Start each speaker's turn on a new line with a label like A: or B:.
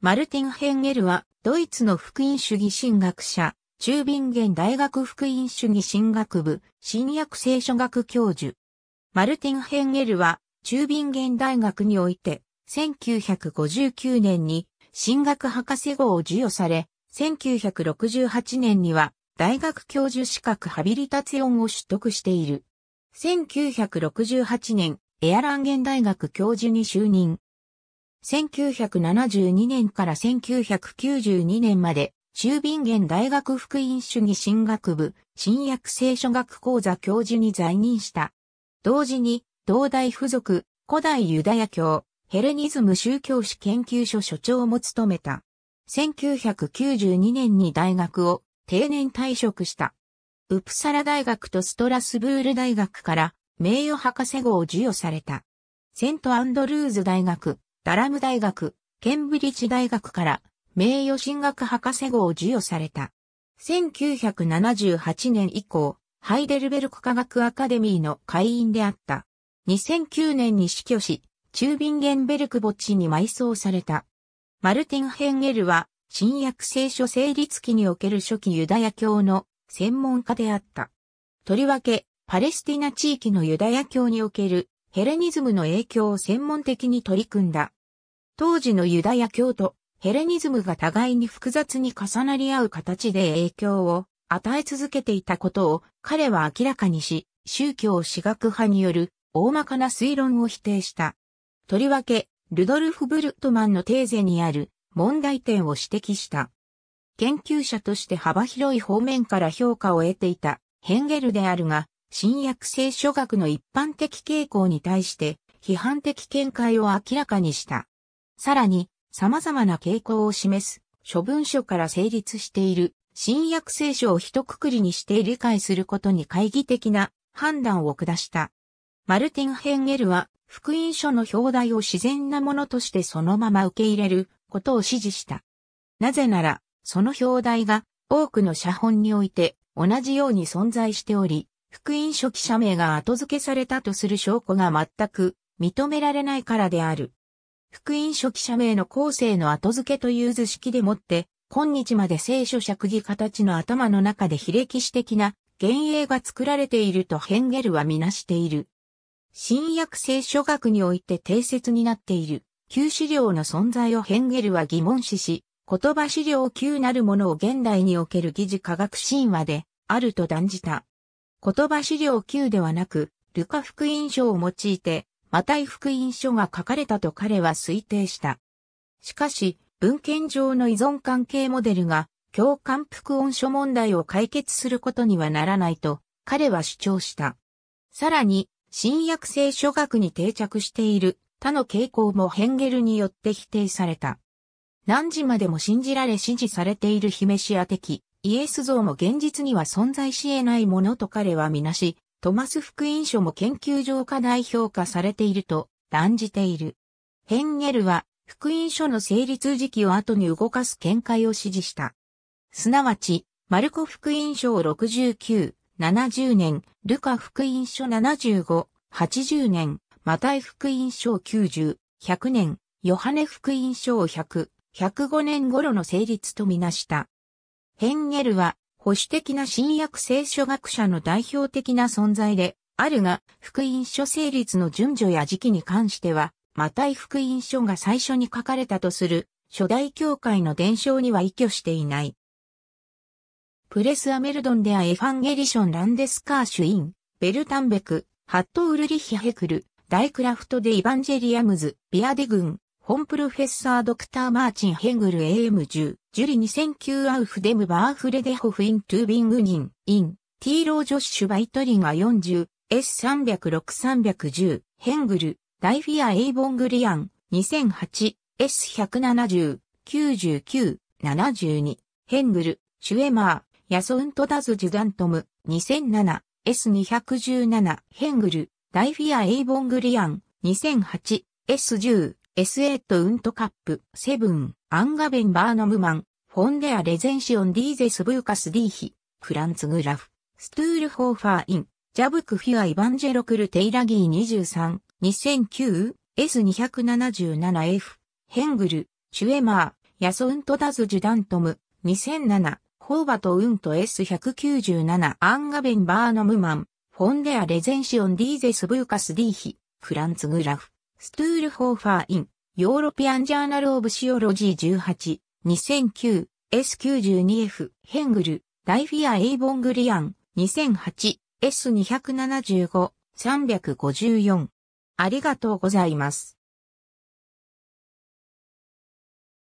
A: マルティン・ヘンゲルは、ドイツの福音主義神学者、中ビゲン大学福音主義神学部、新約聖書学教授。マルティン・ヘンゲルは、中ビゲン大学において、1959年に、神学博士号を授与され、1968年には、大学教授資格ハビリタツオンを取得している。1968年、エアランゲン大学教授に就任。1972年から1992年まで、中便現大学福音主義神学部、新約聖書学講座教授に在任した。同時に、同大附属、古代ユダヤ教、ヘレニズム宗教史研究所所長も務めた。1992年に大学を定年退職した。ウプサラ大学とストラスブール大学から名誉博士号を授与された。セントアンドルーズ大学、ダラム大学、ケンブリッジ大学から名誉進学博士号を授与された。1978年以降、ハイデルベルク科学アカデミーの会員であった。2009年に死去し、中ビンゲンベルク墓地に埋葬された。マルティン・ヘンゲルは、新約聖書成立期における初期ユダヤ教の専門家であった。とりわけ、パレスティナ地域のユダヤ教におけるヘレニズムの影響を専門的に取り組んだ。当時のユダヤ教徒、ヘレニズムが互いに複雑に重なり合う形で影響を与え続けていたことを彼は明らかにし、宗教史学派による大まかな推論を否定した。とりわけ、ルドルフ・ブルトマンのテーゼにある問題点を指摘した。研究者として幅広い方面から評価を得ていたヘンゲルであるが、新約聖書学の一般的傾向に対して批判的見解を明らかにした。さらに、様々な傾向を示す、諸文書から成立している、新約聖書を一括りにして理解することに懐疑的な判断を下した。マルティン・ヘンゲルは、福音書の表題を自然なものとしてそのまま受け入れることを指示した。なぜなら、その表題が多くの写本において同じように存在しており、福音書記者名が後付けされたとする証拠が全く認められないからである。福音書記者名の後世の後付けという図式でもって、今日まで聖書釈義形の頭の中で非歴史的な幻影が作られているとヘンゲルはみなしている。新約聖書学において定説になっている、旧資料の存在をヘンゲルは疑問視し、言葉資料旧なるものを現代における疑似科学神話であると断じた。言葉資料旧ではなく、ルカ福音書を用いて、マタイ福音書が書かれたと彼は推定した。しかし、文献上の依存関係モデルが、共感福音書問題を解決することにはならないと、彼は主張した。さらに、新約聖書学に定着している他の傾向もヘンゲルによって否定された。何時までも信じられ支持されているヒメシア的イエス像も現実には存在し得ないものと彼はみなし、トマス福音書も研究上課題評価されていると断じている。ヘンゲルは福音書の成立時期を後に動かす見解を支持した。すなわち、マルコ福音書を69、70年、ルカ福音書75、80年、マタイ福音書90、100年、ヨハネ福音書100、105年頃の成立とみなした。ヘンゲルは保守的な新約聖書学者の代表的な存在で、あるが、福音書成立の順序や時期に関しては、マタイ福音書が最初に書かれたとする、初代教会の伝承には依拠していない。プレスアメルドンデアエファンゲリションランデスカーシュイン、ベルタンベク、ハットウルリヒヘクル、ダイクラフトでイヴァンジェリアムズ、ビアディ軍、本プロフェッサードクターマーチン・ヘングル AM10、ジュリ2009アウフデムバーフレデホフイントゥービングニン、イン、ティーロージョッシュバイトリンは40、S306310、ヘングル、ダイフィア・エイボングリアン、2008、S170、99、72、ヘングル、シュエマー、ヤソウントダズ・ジュダントム、2007、S217、ヘングル、ダイフィア・エイボングリアン、2008、S10、s 8ウントカップ、セブン、アンガベンバーノムマン、フォンデアレゼンシオンディーゼスブーカスディーヒ、フランツグラフ、ストゥールホーファーイン、ジャブクフィアイバンジェロクルテイラギー23、2009、S277F、ヘングル、チュエマー、ヤソウントダズジュダントム、2007、ホーバとウント S197 アンガベンバーノムマン、フォンデアレゼンシオンディーゼスブーカスディーヒ、フランツグラフ、ストゥールホーファーイン、ヨーロピアンジャーナルオブシオロジー18、2009、S92F、ヘングル、ライフィア・エイボングリアン、2008、S275、354。ありがとうございます。